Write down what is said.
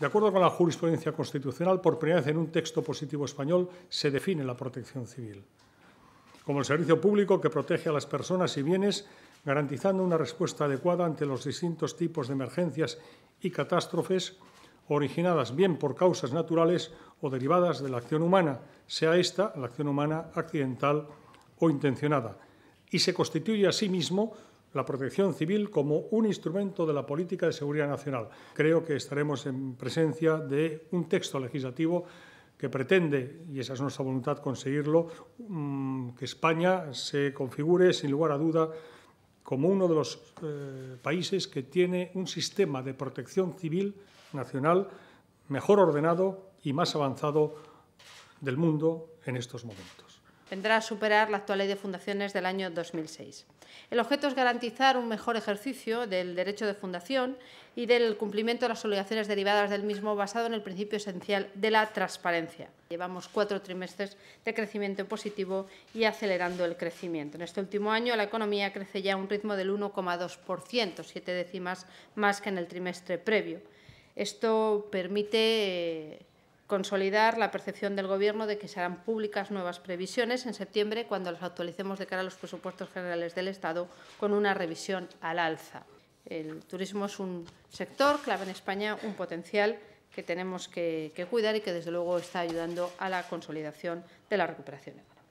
De acuerdo con la jurisprudencia constitucional, por primera vez en un texto positivo español se define la protección civil como el servicio público que protege a las personas y bienes, garantizando una respuesta adecuada ante los distintos tipos de emergencias y catástrofes originadas bien por causas naturales o derivadas de la acción humana, sea esta la acción humana accidental o intencionada, y se constituye asimismo la protección civil como un instrumento de la política de seguridad nacional. Creo que estaremos en presencia de un texto legislativo que pretende, y esa es nuestra voluntad conseguirlo, mm, que España se configure, sin lugar a duda, como uno de los eh, países que tiene un sistema de protección civil nacional mejor ordenado y más avanzado del mundo en estos momentos vendrá a superar la actual ley de fundaciones del año 2006. El objeto es garantizar un mejor ejercicio del derecho de fundación y del cumplimiento de las obligaciones derivadas del mismo basado en el principio esencial de la transparencia. Llevamos cuatro trimestres de crecimiento positivo y acelerando el crecimiento. En este último año la economía crece ya a un ritmo del 1,2%, siete décimas más que en el trimestre previo. Esto permite eh, consolidar la percepción del Gobierno de que se harán públicas nuevas previsiones en septiembre cuando las actualicemos de cara a los presupuestos generales del Estado con una revisión al alza. El turismo es un sector clave en España, un potencial que tenemos que, cuidar y que, desde luego, está ayudando a la consolidación de la recuperación económica.